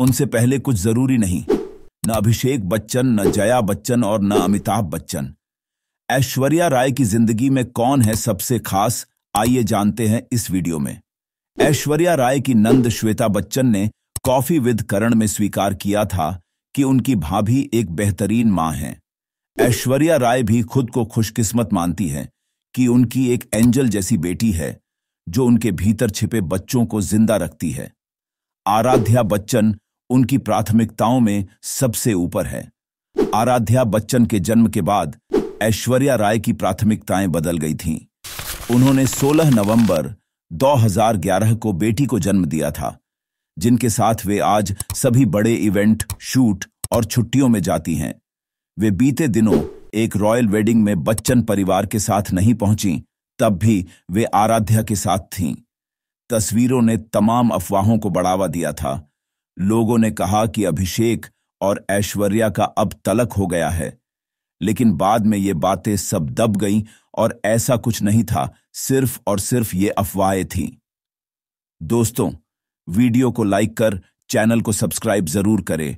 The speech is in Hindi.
उनसे पहले कुछ जरूरी नहीं न अभिषेक बच्चन न जया बच्चन और न अमिताभ बच्चन ऐश्वर्या राय की जिंदगी में कौन है सबसे खास आइए जानते हैं इस वीडियो में ऐश्वर्या राय की नंद श्वेता बच्चन ने कॉफी विद करण में स्वीकार किया था कि उनकी भाभी एक बेहतरीन मां हैं ऐश्वर्या राय भी खुद को खुशकिस्मत मानती है कि उनकी एक एंजल जैसी बेटी है जो उनके भीतर छिपे बच्चों को जिंदा रखती है आराध्या बच्चन उनकी प्राथमिकताओं में सबसे ऊपर है आराध्या बच्चन के जन्म के बाद ऐश्वर्या राय की प्राथमिकताएं बदल गई थीं। उन्होंने 16 नवंबर 2011 को बेटी को जन्म दिया था जिनके साथ वे आज सभी बड़े इवेंट शूट और छुट्टियों में जाती हैं वे बीते दिनों एक रॉयल वेडिंग में बच्चन परिवार के साथ नहीं पहुंची तब भी वे आराध्या के साथ थीं तस्वीरों ने तमाम अफवाहों को बढ़ावा दिया था लोगों ने कहा कि अभिषेक और ऐश्वर्या का अब तलक हो गया है लेकिन बाद में ये बातें सब दब गईं और ऐसा कुछ नहीं था सिर्फ और सिर्फ ये अफवाहें थीं दोस्तों वीडियो को लाइक कर चैनल को सब्सक्राइब जरूर करें